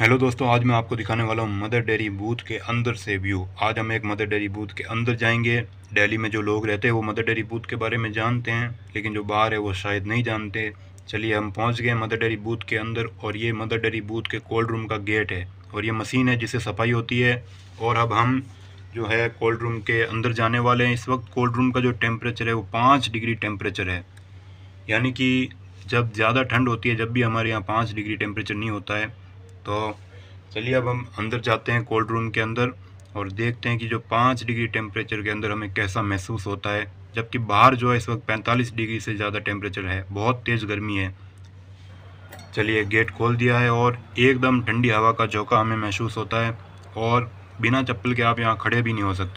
hello दोस्तों आज मैं आपको दिखाने वाला हूँ मदर डेयरी बूथ के अंदर से व्यू आज हम एक मदर डेयरी बूथ के अंदर जाएंगे दिल्ली में जो लोग रहते हैं वो मदर डेयरी बूथ के बारे में जानते हैं लेकिन जो बाहर है वो शायद नहीं जानते चलिए हम पहुँच गए मदर डेयरी बूथ के अंदर और ये मदर डेयरी बूथ के कोल्ड रूम का गेट है और ये मशीन है जिससे सफाई होती है और अब हम जो है कोल्ड रूम के अंदर जाने वाले हैं इस वक्त कोल्ड रूम का जो टेम्परेचर है वो पाँच डिग्री टेम्परेचर है यानी कि जब ज़्यादा ठंड होती है जब भी हमारे यहाँ पाँच डिग्री टेम्परेचर नहीं होता है तो चलिए अब हम अंदर जाते हैं कोल्ड रूम के अंदर और देखते हैं कि जो पाँच डिग्री टेम्परेचर के अंदर हमें कैसा महसूस होता है जबकि बाहर जो है इस वक्त पैंतालीस डिग्री से ज़्यादा टेम्परेचर है बहुत तेज़ गर्मी है चलिए गेट खोल दिया है और एकदम ठंडी हवा का झोंका हमें महसूस होता है और बिना चप्पल के आप यहाँ खड़े भी नहीं हो सकते